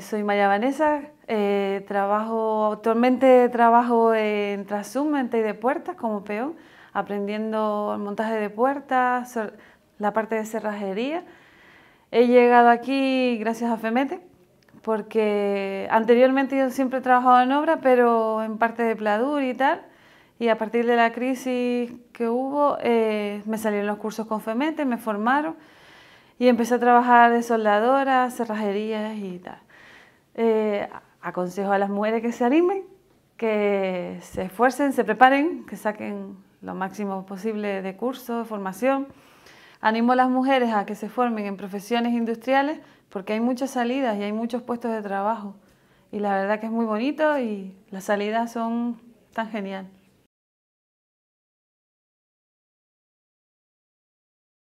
Soy María Vanessa, eh, actualmente trabajo en Trasum, y de Puertas, como peón, aprendiendo el montaje de puertas, la parte de cerrajería. He llegado aquí gracias a Femete, porque anteriormente yo siempre he trabajado en obra, pero en parte de pladur y tal, y a partir de la crisis que hubo, eh, me salieron los cursos con Femete, me formaron, y empecé a trabajar de soldadora, cerrajerías y tal. Eh, aconsejo a las mujeres que se animen, que se esfuercen, se preparen, que saquen lo máximo posible de cursos, de formación. Animo a las mujeres a que se formen en profesiones industriales porque hay muchas salidas y hay muchos puestos de trabajo. Y la verdad que es muy bonito y las salidas son tan geniales.